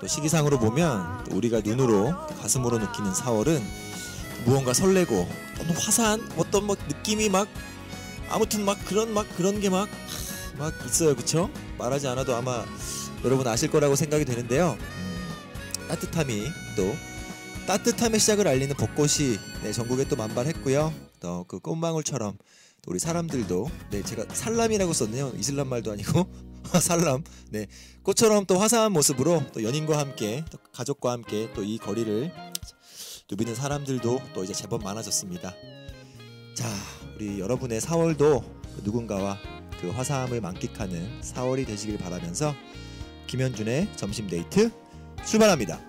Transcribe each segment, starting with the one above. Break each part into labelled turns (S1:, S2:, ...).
S1: 또 시기상으로 보면 또 우리가 눈으로 가슴으로 느끼는 4월은 무언가 설레고 어떤 화사한 어떤 막 느낌이 막 아무튼 막 그런 막 그런 게 막 막 있어요 그쵸? 말하지 않아도 아마 여러분 아실 거라고 생각이 되는데요 음, 따뜻함이 또 따뜻함의 시작을 알리는 벚꽃이 네, 전국에 또 만발했고요. 또 그 꽃망울처럼 또 우리 사람들도 네, 제가 살람이라고 썼네요. 이슬람 말도 아니고 살람. 네. 꽃처럼 또 화사한 모습으로 또 연인과 함께 또 가족과 함께 또 이 거리를 누비는 사람들도 또 이제 제법 많아졌습니다. 자, 우리 여러분의 4월도 누군가와 그 화사함을 만끽하는 4월이 되시길 바라면서 김현준의 점심 데이트 출발합니다.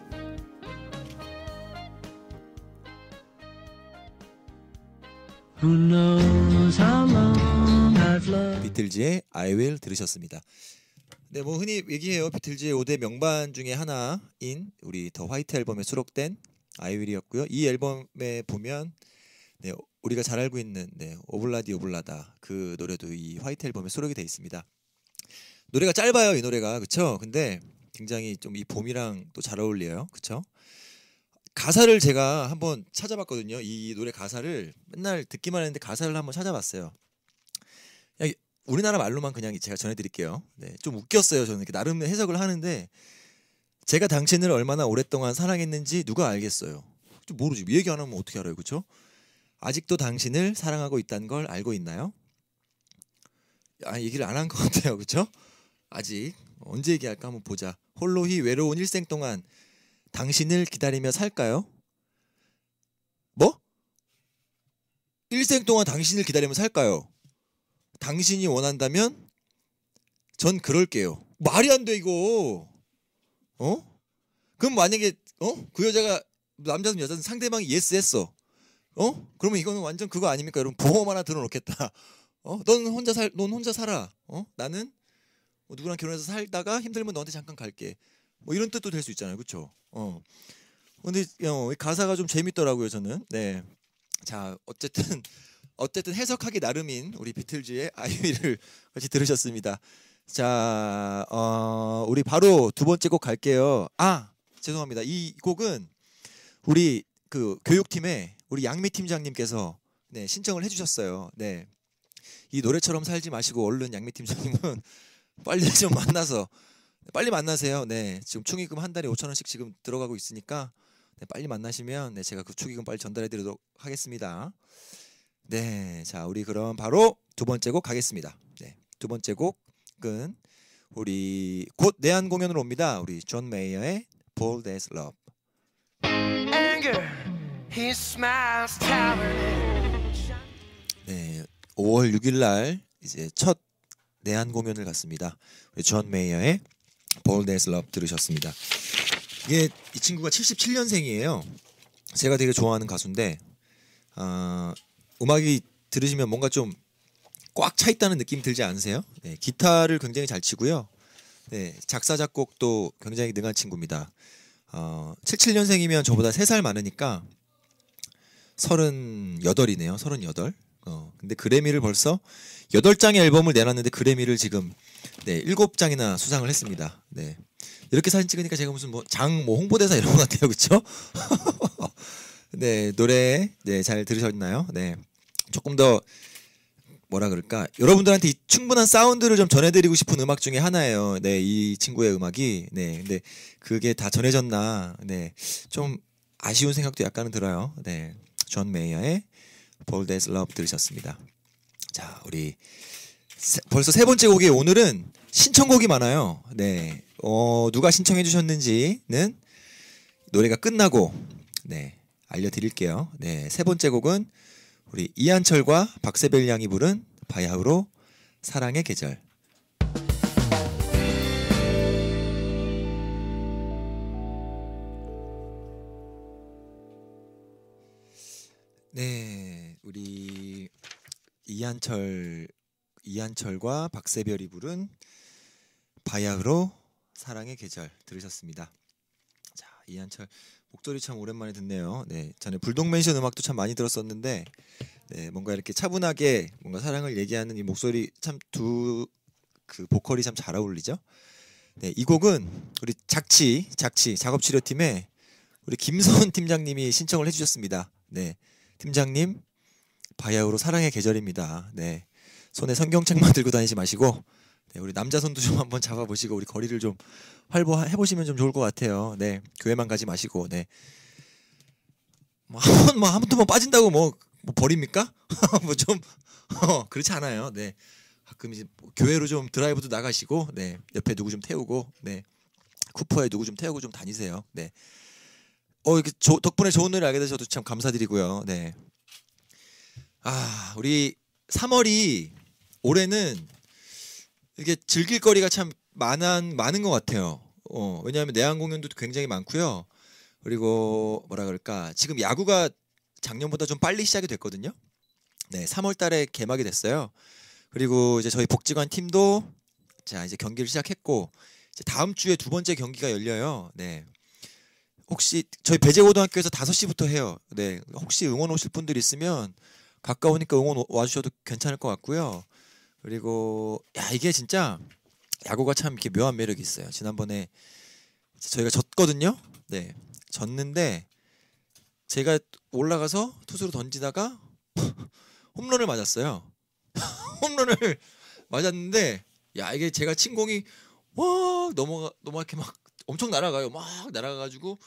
S1: Who knows how long? 비틀즈의 I Will 들으셨습니다. 네, 뭐 흔히 얘기해요. 비틀즈의 5대 명반 중에 하나인 우리 더 화이트 앨범에 수록된 I Will이었고요. 이 앨범에 보면 네, 우리가 잘 알고 있는 네, 오블라디 오블라다 그 노래도 이 화이트 앨범에 수록이 돼 있습니다. 노래가 짧아요, 이 노래가. 그렇죠? 근데 굉장히 좀 이 봄이랑 또 잘 어울려요. 그렇죠? 가사를 제가 한번 찾아봤거든요. 이 노래 가사를 맨날 듣기만 했는데 가사를 한번 찾아봤어요. 우리나라 말로만 그냥 제가 전해드릴게요. 네, 좀 웃겼어요. 저는 이렇게 나름 해석을 하는데 제가 당신을 얼마나 오랫동안 사랑했는지 누가 알겠어요. 좀 모르지. 얘기 안 하면 어떻게 알아요, 그렇죠? 아직도 당신을 사랑하고 있다는 걸 알고 있나요? 아, 얘기를 안 한 것 같아요, 그렇죠? 아직 언제 얘기할까 한번 보자. 홀로히 외로운 일생 동안 당신을 기다리며 살까요? 뭐? 일생 동안 당신을 기다리며 살까요? 당신이 원한다면 전 그럴게요. 말이 안 돼 이거. 어? 그럼 만약에 어? 그 여자가 남자든 여자든 상대방이 예스 했어. 어? 그러면 이거는 완전 그거 아닙니까? 여러분 보험 하나 들어놓겠다. 어? 넌 혼자 살, 넌 혼자 살아. 어? 나는 뭐 누구랑 결혼해서 살다가 힘들면 너한테 잠깐 갈게. 뭐 이런 뜻도 될 수 있잖아요, 그렇죠? 어. 근데 어, 가사가 좀 재밌더라고요, 저는. 네. 자, 어쨌든 어쨌든 해석하기 나름인 우리 비틀즈의 아이유를 같이 들으셨습니다. 자, 어, 우리 바로 두 번째 곡 갈게요. 아, 죄송합니다. 이 곡은 우리 그 교육팀에 우리 양미 팀장님께서 네, 신청을 해주셨어요. 네, 이 노래처럼 살지 마시고 얼른 양미 팀장님은 빨리 좀 만나서 네, 빨리 만나세요. 네, 지금 충의금한 달에 5천 원씩 지금 들어가고 있으니까 네, 빨리 만나시면 네, 제가 그 축의금 빨리 전달해드리도록 하겠습니다. 네, 자 우리 그럼 바로 두 번째 곡 가겠습니다. 네, 두 번째 곡은 우리 곧 내한 공연으로 옵니다. 우리 존 메이어의 Bold as Love. 네, 5월 6일 날 이제 첫 내한 공연을 갔습니다. 우리 존 메이어의 Bold as Love 들으셨습니다. 이게 이 친구가 77년생이에요. 제가 되게 좋아하는 가수인데 어, 음악이 들으시면 뭔가 좀 꽉 차 있다는 느낌 들지 않으세요? 네, 기타를 굉장히 잘 치고요. 네, 작사 작곡도 굉장히 능한 친구입니다. 어, 77년생이면 저보다 3살 많으니까 38이네요. 38. 어, 근데 그래미를 벌써 8장의 앨범을 내놨는데 그래미를 지금 네, 7장이나 수상을 했습니다. 네. 이렇게 사진 찍으니까 제가 무슨 뭐 장뭐 뭐 홍보대사 이런 것 같아요. 그렇죠? 네 노래 네잘 들으셨나요? 네 조금 더 뭐라 그럴까 여러분들한테 충분한 사운드를 좀 전해드리고 싶은 음악 중에 하나예요. 네 이 친구의 음악이 네 근데 그게 다 전해졌나 네 좀 아쉬운 생각도 약간은 들어요. 네존 메이어의 Bold as Love 들으셨습니다. 자 우리 세, 벌써 세 번째 곡이 오늘은 신청곡이 많아요. 네. 어, 누가 신청해 주셨는지는 노래가 끝나고 네. 알려드릴게요. 네, 세 번째 곡은 우리 이한철과 박세별 양이 부른 바야흐로 사랑의 계절. 네, 우리 이한철 이한철과 박세별이 부른 바야흐로 사랑의 계절 들으셨습니다. 자, 이한철 목소리 참 오랜만에 듣네요. 네, 전에 불독맨션 음악도 참 많이 들었었는데 네, 뭔가 이렇게 차분하게 뭔가 사랑을 얘기하는 이 목소리 참 두 그 보컬이 참 잘 어울리죠. 네, 이 곡은 우리 작치 작치 작업 치료 팀에 우리 김선 팀장님이 신청을 해주셨습니다. 네, 팀장님 바야흐로 사랑의 계절입니다. 네, 손에 성경책만 들고 다니지 마시고 네, 우리 남자 손도 좀 한번 잡아보시고 우리 거리를 좀 활보해 보시면 좀 좋을 것 같아요. 네 교회만 가지 마시고 네. 뭐한번뭐한 번 뭐, 뭐 빠진다고 뭐, 뭐 버립니까? 뭐좀 어, 그렇지 않아요. 네 가끔 이제 뭐 교회로 좀 드라이브도 나가시고 네 옆에 누구 좀 태우고 네 쿠퍼에 누구 좀 태우고 좀 다니세요. 네. 어 이렇게 조, 덕분에 좋은 노래 알게 되셔도참 감사드리고요. 네. 아 우리 3월이 올해는 이게 즐길 거리가 참 많은 많은 것 같아요. 어, 왜냐하면 내한 공연도 굉장히 많고요. 그리고 뭐라 그럴까 지금 야구가 작년보다 좀 빨리 시작이 됐거든요. 네, 3월달에 개막이 됐어요. 그리고 이제 저희 복지관 팀도 자 이제 경기를 시작했고 이제 다음 주에 두 번째 경기가 열려요. 네. 혹시 저희 배재고등학교에서 다섯 시부터 해요. 네. 혹시 응원 오실 분들 있으면 가까우니까 응원 와 주셔도 괜찮을 것 같고요. 그리고 야 이게 진짜 야구가 참 이렇게 묘한 매력이 있어요. 지난번에 저희가 졌거든요. 네, 졌는데 제가 올라가서 투수로 던지다가 홈런을 맞았어요. 홈런을 맞았는데 야 이게 제가 친 공이 와 넘어가 넘어 이렇게 막 엄청 날아가요. 막 날아가가지고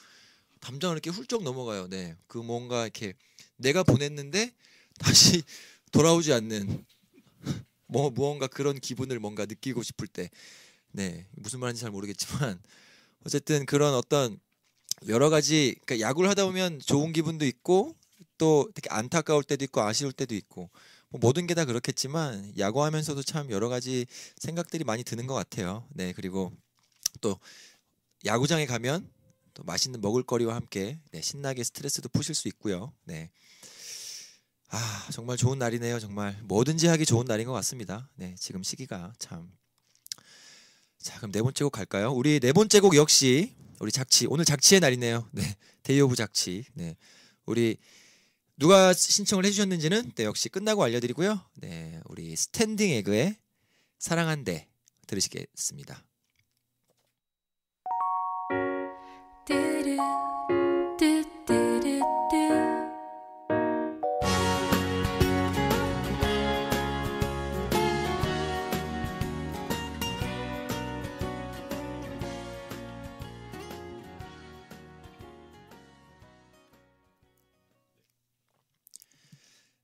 S1: 담장을 이렇게 훌쩍 넘어가요. 네, 그 뭔가 이렇게 내가 보냈는데 다시 돌아오지 않는 뭐 무언가 그런 기분을 뭔가 느끼고 싶을 때네 무슨 말인지 잘 모르겠지만 어쨌든 그런 어떤 여러 가지 그러니까 야구를 하다 보면 좋은 기분도 있고 또 되게 안타까울 때도 있고 아쉬울 때도 있고 뭐 모든 게 다 그렇겠지만 야구하면서도 참 여러 가지 생각들이 많이 드는 것 같아요. 네 그리고 또 야구장에 가면 또 맛있는 먹을거리와 함께 네, 신나게 스트레스도 푸실 수 있고요. 네아 정말 좋은 날이네요. 정말 뭐든지 하기 좋은 날인 것 같습니다. 네 지금 시기가 참. 자 그럼 네 번째 곡 갈까요? 우리 네 번째 곡 역시 우리 작치 오늘 작치의 날이네요. 네 데이오브 작치. 네 우리 누가 신청을 해주셨는지는 네, 역시 끝나고 알려드리고요. 네 우리 스탠딩 에그의 사랑한대 들으시겠습니다.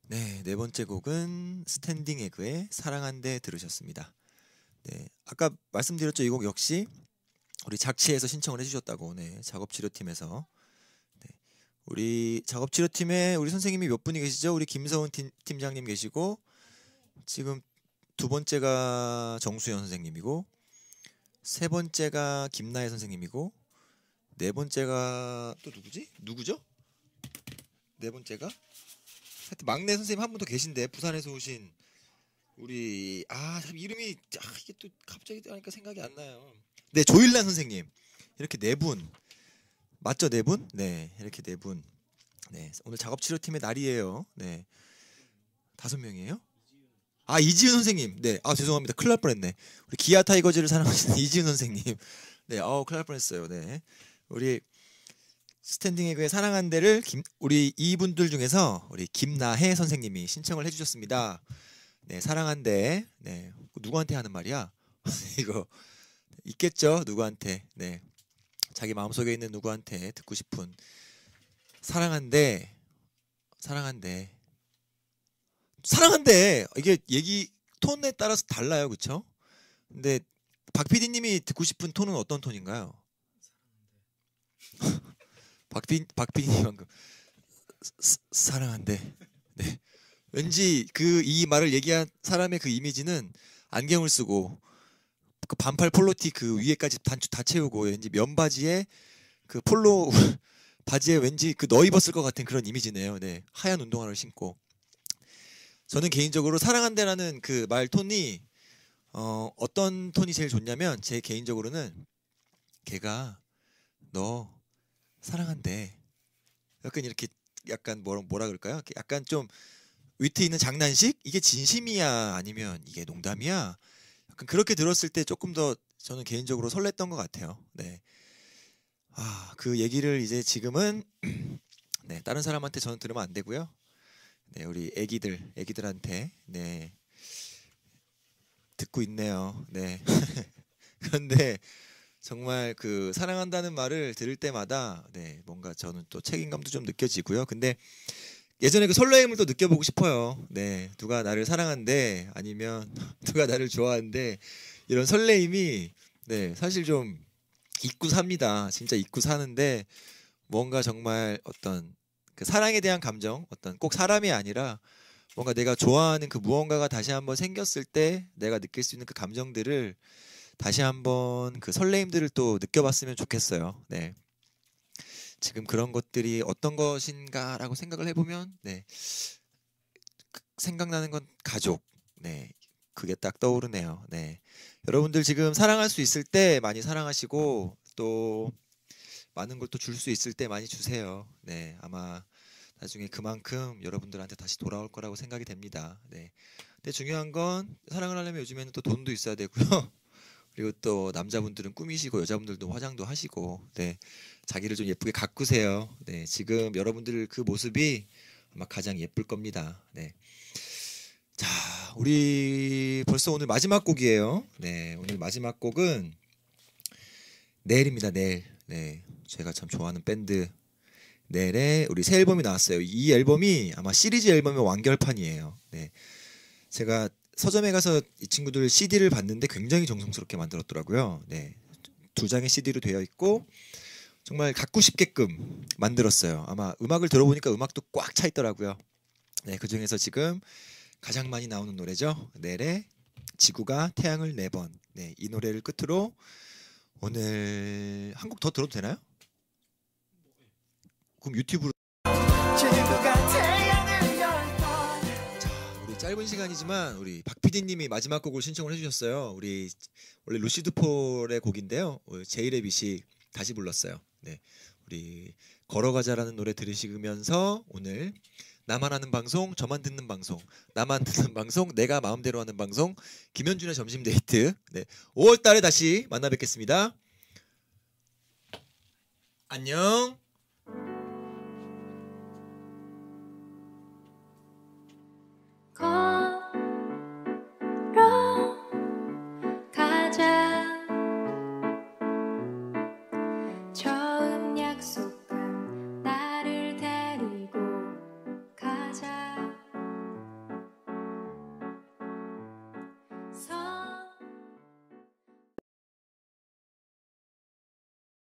S1: 네, 네 번째 곡은 스탠딩 에그의 사랑한데 들으셨습니다. 네, 아까 말씀드렸죠. 이 곡 역시 우리 작치에서 신청을 해주셨다고, 네, 작업치료팀에서. 네, 우리 작업치료팀에 우리 선생님이 몇 분이 계시죠? 우리 김서훈 팀, 팀장님 계시고, 지금 두 번째가 정수현 선생님이고, 세 번째가 김나혜 선생님이고, 네 번째가 또 누구지? 누구죠? 네 번째가 하여튼 막내 선생님 한 분 더 계신데 부산에서 오신 우리 아 이름이 아, 이게 또 갑자기 하니까 생각이 안 나요. 네 조일란 선생님 이렇게 네 분 맞죠 네 분? 네 이렇게 네 분. 네 오늘 작업 치료팀의 날이에요. 네 다섯 명이에요? 아 이지은 선생님 네 아 죄송합니다 클일 날 뻔했네 우리 기아 타이거즈를 사랑하시는 이지은 선생님 네어 클일 날 뻔했어요 네 우리 스탠딩 에그의 사랑한 데를 김, 우리 이분들 중에서 우리 김나혜 선생님이 신청을 해주셨습니다. 네, 사랑한 데. 네, 누구한테 하는 말이야? 이거 있겠죠? 누구한테? 네, 자기 마음속에 있는 누구한테 듣고 싶은 사랑한데, 사랑한데, 사랑한데 이게 얘기 톤에 따라서 달라요, 그렇죠? 근데 박 PD님이 듣고 싶은 톤은 어떤 톤인가요? 박빈 박빈이 방금 사, 사랑한데 네 왠지 그 이 말을 얘기한 사람의 그 이미지는 안경을 쓰고 그 반팔 폴로티 그 위에까지 단추 다 채우고 왠지 면바지에 그 폴로 바지에 왠지 그 너 입었을 것 같은 그런 이미지네요. 네 하얀 운동화를 신고 저는 개인적으로 사랑한대라는 그 말 톤이 어, 어떤 톤이 제일 좋냐면 제 개인적으로는 걔가 너 사랑한대. 약간 이렇게 약간 뭐라, 뭐라 그럴까요? 약간 좀 위트 있는 장난식? 이게 진심이야 아니면 이게 농담이야? 약간 그렇게 들었을 때 조금 더 저는 개인적으로 설렜던 것 같아요. 네. 아, 그 얘기를 이제 지금은 네, 다른 사람한테 저는 들으면 안 되고요. 네, 우리 애기들, 애기들한테 네. 듣고 있네요. 네. 그런데 정말 그 사랑한다는 말을 들을 때마다 네, 뭔가 저는 또 책임감도 좀 느껴지고요. 근데 예전에 그 설레임을 또 느껴보고 싶어요. 네, 누가 나를 사랑한데 아니면 누가 나를 좋아한데 이런 설레임이 네 사실 좀 잊고 삽니다. 진짜 잊고 사는데 뭔가 정말 어떤 그 사랑에 대한 감정, 어떤 꼭 사람이 아니라 뭔가 내가 좋아하는 그 무언가가 다시 한번 생겼을 때 내가 느낄 수 있는 그 감정들을 다시 한번 그 설레임들을 또 느껴봤으면 좋겠어요. 네. 지금 그런 것들이 어떤 것인가라고 생각을 해보면 네. 그 생각나는 건 가족. 네. 그게 딱 떠오르네요. 네. 여러분들 지금 사랑할 수 있을 때 많이 사랑하시고 또 많은 걸 또 줄 수 있을 때 많이 주세요. 네. 아마 나중에 그만큼 여러분들한테 다시 돌아올 거라고 생각이 됩니다. 네. 근데 중요한 건 사랑을 하려면 요즘에는 또 돈도 있어야 되고요. 그리고 또 남자분들은 음. 꾸미시고 여자분들도 화장도 하시고 네 자기를 좀 예쁘게 가꾸세요. 네 지금 여러분들 그 모습이 아마 가장 예쁠 겁니다. 네. 자, 우리 벌써 오늘 마지막 곡이에요. 네, 오늘 마지막 곡은 내일입니다. 내일. 네, 제가 참 좋아하는 밴드 내일에 우리 새 앨범이 나왔어요. 이 앨범이 아마 시리즈 앨범의 완결판이에요. 네, 제가 서점에 가서 이 친구들 CD를 봤는데 굉장히 정성스럽게 만들었더라고요. 네. 두 장의 CD로 되어 있고 정말 갖고 싶게끔 만들었어요. 아마 음악을 들어보니까 음악도 꽉 차 있더라고요. 네, 그 중에서 지금 가장 많이 나오는 노래죠. 내래 지구가 태양을 네 번. 네, 이 노래를 끝으로 오늘 한 곡 더 들어도 되나요? 그럼 유튜브로 짧은 시간이지만 우리 박 PD님이 마지막 곡을 신청을 해주셨어요. 우리 원래 루시드 폴의 곡인데요. 어, 제이레빗이 다시 불렀어요. 네, 우리 걸어가자라는 노래 들으시면서 오늘 나만 하는 방송, 저만 듣는 방송, 나만 듣는 방송, 내가 마음대로 하는 방송, 김현준의 점심 데이트. 네, 5월달에 다시 만나 뵙겠습니다. 안녕.